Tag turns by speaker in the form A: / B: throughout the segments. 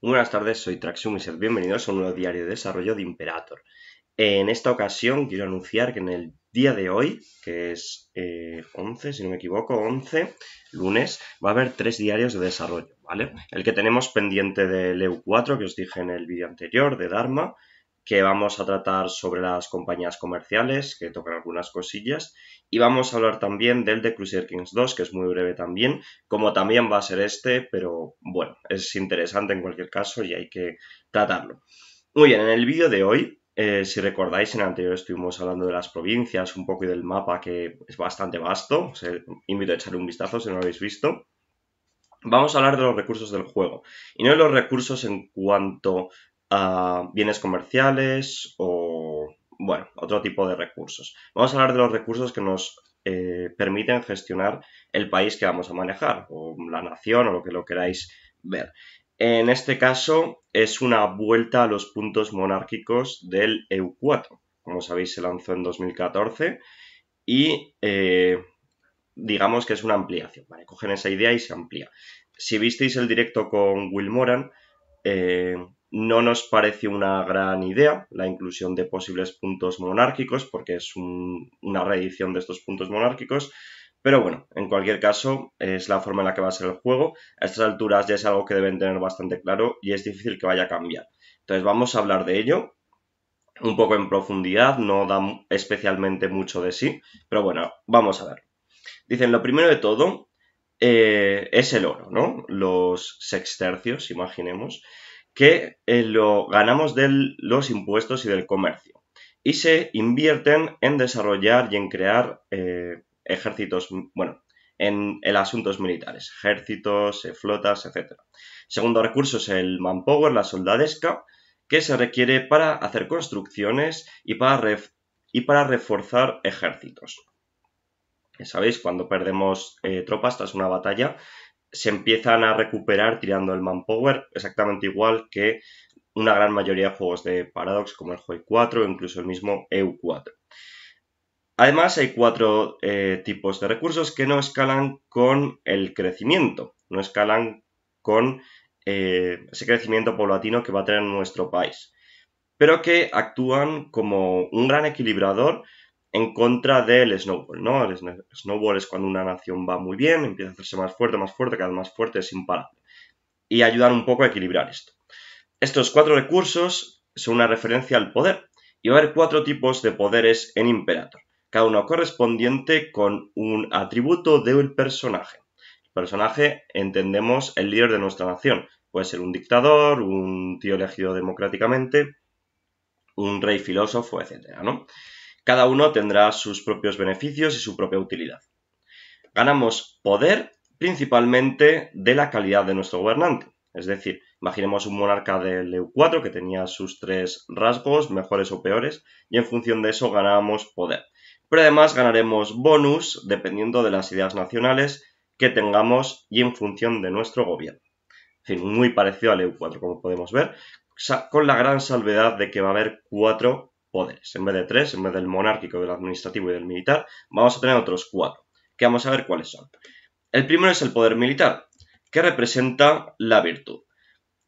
A: Muy buenas tardes, soy Traxum y bienvenidos a un nuevo diario de desarrollo de Imperator. En esta ocasión quiero anunciar que en el día de hoy, que es 11, eh, si no me equivoco, 11, lunes, va a haber tres diarios de desarrollo, ¿vale? El que tenemos pendiente del EU4, que os dije en el vídeo anterior, de Dharma, que vamos a tratar sobre las compañías comerciales, que tocan algunas cosillas, y vamos a hablar también del de Crusader Kings 2, que es muy breve también, como también va a ser este, pero bueno, es interesante en cualquier caso y hay que tratarlo. Muy bien, en el vídeo de hoy eh, si recordáis, en el anterior estuvimos hablando de las provincias, un poco y del mapa que es bastante vasto. Os invito a echar un vistazo si no lo habéis visto. Vamos a hablar de los recursos del juego. Y no de los recursos en cuanto bienes comerciales o, bueno, otro tipo de recursos. Vamos a hablar de los recursos que nos eh, permiten gestionar el país que vamos a manejar, o la nación, o lo que lo queráis ver. En este caso, es una vuelta a los puntos monárquicos del EU4. Como sabéis, se lanzó en 2014 y eh, digamos que es una ampliación. Cogen esa idea y se amplía. Si visteis el directo con Will Moran, eh, no nos parece una gran idea la inclusión de posibles puntos monárquicos, porque es una reedición de estos puntos monárquicos. Pero bueno, en cualquier caso, es la forma en la que va a ser el juego. A estas alturas ya es algo que deben tener bastante claro y es difícil que vaya a cambiar. Entonces vamos a hablar de ello un poco en profundidad, no da especialmente mucho de sí, pero bueno, vamos a ver. Dicen, lo primero de todo, eh, es el oro, ¿no? Los sextercios, imaginemos que eh, lo ganamos de los impuestos y del comercio. Y se invierten en desarrollar y en crear eh, ejércitos, bueno, en, asuntos militares, ejércitos, eh, flotas, etc. Segundo recurso es el manpower, la soldadesca, que se requiere para hacer construcciones y para, y para reforzar ejércitos. Sabéis, cuando perdemos tropas tras una batalla, se empiezan a recuperar tirando el manpower exactamente igual que una gran mayoría de juegos de Paradox como el Joy 4 o incluso el mismo EU4. Además hay cuatro eh, tipos de recursos que no escalan con el crecimiento, no escalan con eh, ese crecimiento poblatino que va a tener nuestro país, pero que actúan como un gran equilibrador en contra del snowball, ¿no? El snowball es cuando una nación va muy bien, empieza a hacerse más fuerte, más fuerte, cada vez más fuerte, es imparable. Y ayudar un poco a equilibrar esto. Estos cuatro recursos son una referencia al poder. Y va a haber cuatro tipos de poderes en Imperator, cada uno correspondiente con un atributo de un personaje. El personaje entendemos el líder de nuestra nación. Puede ser un dictador, un tío elegido democráticamente, un rey filósofo, etcétera, ¿no? Cada uno tendrá sus propios beneficios y su propia utilidad. Ganamos poder principalmente de la calidad de nuestro gobernante. Es decir, imaginemos un monarca del EU4 que tenía sus tres rasgos, mejores o peores, y en función de eso ganamos poder. Pero además ganaremos bonus dependiendo de las ideas nacionales que tengamos y en función de nuestro gobierno. En fin, muy parecido al EU4, como podemos ver, con la gran salvedad de que va a haber cuatro en vez de tres, en vez del monárquico, del administrativo y del militar, vamos a tener otros cuatro, que vamos a ver cuáles son. El primero es el poder militar, que representa la virtud.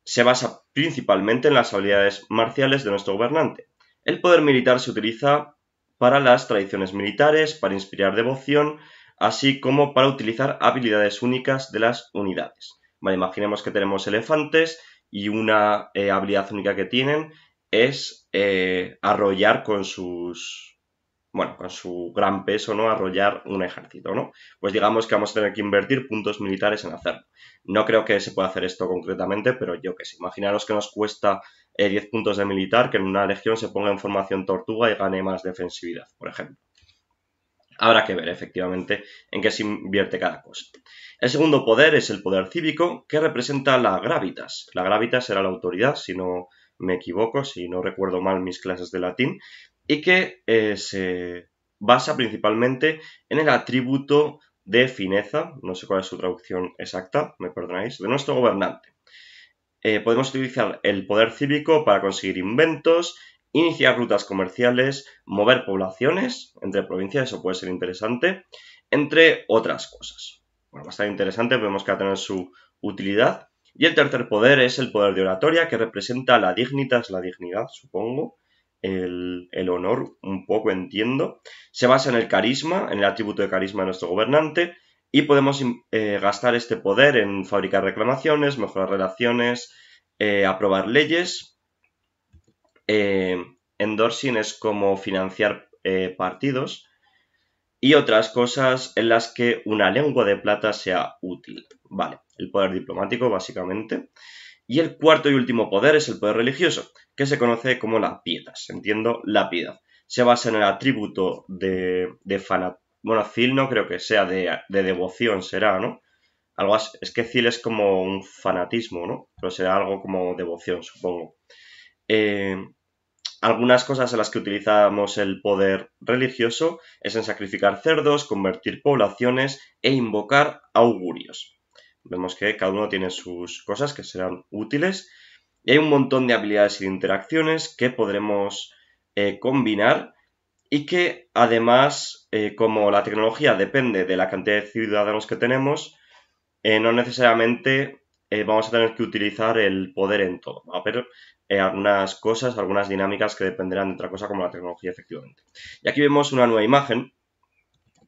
A: Se basa principalmente en las habilidades marciales de nuestro gobernante. El poder militar se utiliza para las tradiciones militares, para inspirar devoción, así como para utilizar habilidades únicas de las unidades. imaginemos que tenemos elefantes y una eh, habilidad única que tienen es eh, arrollar con sus, bueno, con su gran peso, ¿no? Arrollar un ejército, ¿no? Pues digamos que vamos a tener que invertir puntos militares en hacerlo. No creo que se pueda hacer esto concretamente, pero yo que sé. Imaginaros que nos cuesta 10 eh, puntos de militar que en una legión se ponga en formación tortuga y gane más defensividad, por ejemplo. Habrá que ver efectivamente en qué se invierte cada cosa. El segundo poder es el poder cívico, que representa la gravitas. La gravitas era la autoridad, sino me equivoco, si no recuerdo mal mis clases de latín, y que eh, se basa principalmente en el atributo de fineza, no sé cuál es su traducción exacta, me perdonáis, de nuestro gobernante. Eh, podemos utilizar el poder cívico para conseguir inventos, iniciar rutas comerciales, mover poblaciones entre provincias, eso puede ser interesante, entre otras cosas. Bueno, bastante interesante, vemos que va a tener su utilidad. Y el tercer poder es el poder de oratoria, que representa la dignitas, la dignidad, supongo, el, honor, un poco entiendo. Se basa en el carisma, en el atributo de carisma de nuestro gobernante, y podemos eh, gastar este poder en fabricar reclamaciones, mejorar relaciones, eh, aprobar leyes. Eh, endorsing es como financiar partidos y otras cosas en las que una lengua de plata sea útil. Vale, el poder diplomático básicamente. Y el cuarto y último poder es el poder religioso, que se conoce como la pietas, entiendo, la piedad. Se basa en el atributo de, de Bueno, Zil no creo que sea de, de devoción, será, ¿no? Algo Es que Zil es como un fanatismo, ¿no? Pero será algo como devoción, supongo. Eh, algunas cosas en las que utilizamos el poder religioso es en sacrificar cerdos, convertir poblaciones e invocar augurios. Vemos que cada uno tiene sus cosas que serán útiles y hay un montón de habilidades y de interacciones que podremos eh, combinar y que además, eh, como la tecnología depende de la cantidad de ciudadanos que tenemos, eh, no necesariamente vamos a tener que utilizar el poder en todo. Eh, algunas cosas, algunas dinámicas que dependerán de otra cosa como la tecnología, efectivamente. Y aquí vemos una nueva imagen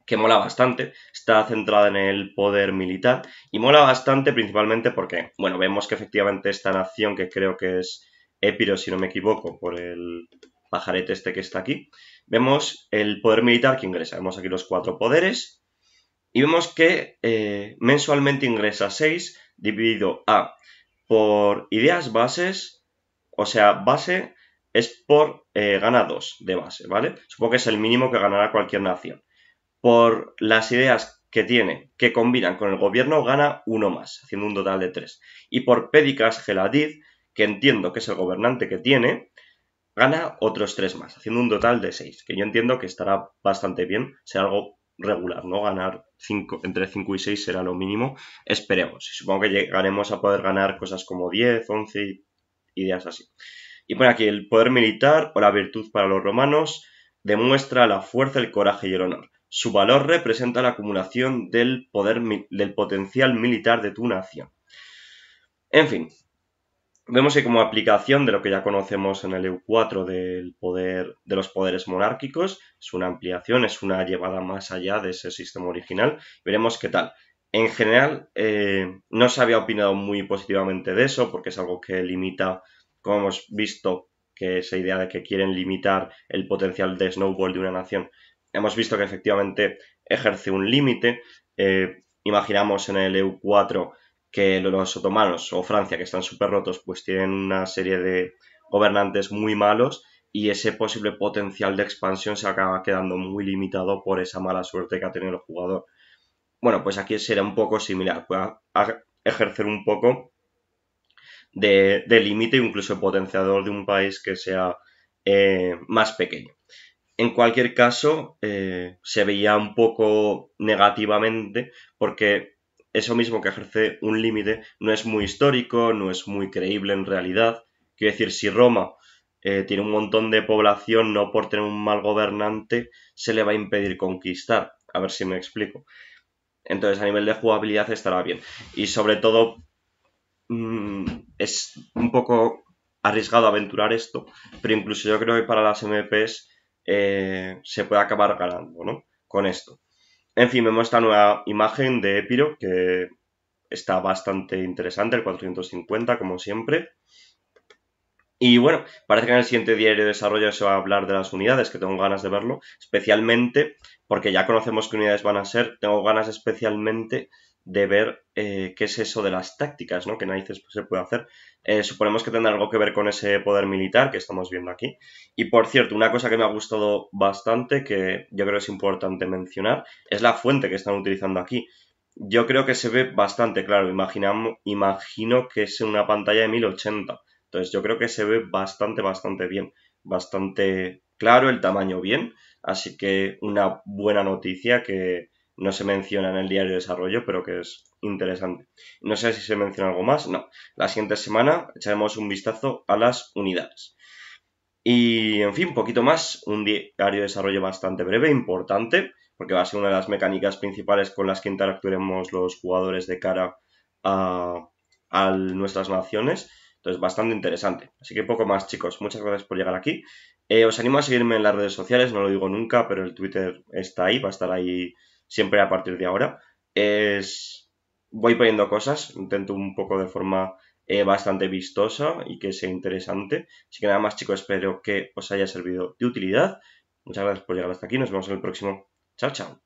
A: que mola bastante, está centrada en el poder militar y mola bastante principalmente porque, bueno, vemos que efectivamente esta nación que creo que es Epiro, si no me equivoco, por el pajarete este que está aquí, vemos el poder militar que ingresa. Vemos aquí los cuatro poderes y vemos que eh, mensualmente ingresa 6 dividido a por ideas bases, o sea, base es por eh, gana 2 de base, ¿vale? Supongo que es el mínimo que ganará cualquier nación. Por las ideas que tiene, que combinan con el gobierno, gana uno más, haciendo un total de tres. Y por Pédicas Geladid, que entiendo que es el gobernante que tiene, gana otros tres más, haciendo un total de seis. que yo entiendo que estará bastante bien, será algo regular, ¿no? Ganar entre 5 y 6 será lo mínimo, esperemos. Supongo que llegaremos a poder ganar cosas como 10, 11 y ideas así. Y pone aquí, el poder militar o la virtud para los romanos demuestra la fuerza, el coraje y el honor. Su valor representa la acumulación del, poder, del potencial militar de tu nación. En fin, vemos que como aplicación de lo que ya conocemos en el EU4 del poder, de los poderes monárquicos, es una ampliación, es una llevada más allá de ese sistema original. Veremos qué tal. En general, eh, no se había opinado muy positivamente de eso, porque es algo que limita, como hemos visto, que esa idea de que quieren limitar el potencial de snowball de una nación, hemos visto que efectivamente ejerce un límite. Eh, imaginamos en el EU4 que los otomanos o Francia, que están súper rotos, pues tienen una serie de gobernantes muy malos y ese posible potencial de expansión se acaba quedando muy limitado por esa mala suerte que ha tenido el jugador. Bueno, pues aquí será un poco similar, ejercer un poco de, límite, incluso potenciador de un país que sea eh, más pequeño. En cualquier caso, eh, se veía un poco negativamente porque eso mismo que ejerce un límite no es muy histórico, no es muy creíble en realidad. Quiero decir, si Roma eh, tiene un montón de población, no por tener un mal gobernante se le va a impedir conquistar. A ver si me explico. Entonces, a nivel de jugabilidad estará bien. Y sobre todo, mm, es un poco arriesgado aventurar esto, pero incluso yo creo que para las MPs eh, se puede acabar ganando, ¿no? Con esto. En fin, vemos esta nueva imagen de Epiro, que está bastante interesante, el 450, como siempre. Y bueno, parece que en el siguiente diario de desarrollo se va a hablar de las unidades, que tengo ganas de verlo, especialmente porque ya conocemos qué unidades van a ser, tengo ganas especialmente de ver eh, qué es eso de las tácticas, ¿no? Que narices se puede hacer. Eh, suponemos que tendrá algo que ver con ese poder militar que estamos viendo aquí. Y por cierto, una cosa que me ha gustado bastante, que yo creo es importante mencionar, es la fuente que están utilizando aquí. Yo creo que se ve bastante claro, imagino que es una pantalla de 1080 entonces yo creo que se ve bastante, bastante bien, bastante claro el tamaño bien, así que una buena noticia que no se menciona en el diario de desarrollo, pero que es interesante. No sé si se menciona algo más, no. La siguiente semana echaremos un vistazo a las unidades. Y, en fin, un poquito más, un diario de desarrollo bastante breve, importante, porque va a ser una de las mecánicas principales con las que interactuaremos los jugadores de cara a nuestras naciones. Entonces, bastante interesante. Así que poco más, chicos. Muchas gracias por llegar aquí. Eh, os animo a seguirme en las redes sociales, no lo digo nunca, pero el Twitter está ahí, va a estar ahí siempre a partir de ahora. Es... Voy poniendo cosas, intento un poco de forma eh, bastante vistosa y que sea interesante. Así que nada más, chicos, espero que os haya servido de utilidad. Muchas gracias por llegar hasta aquí, nos vemos en el próximo. Chao, chao.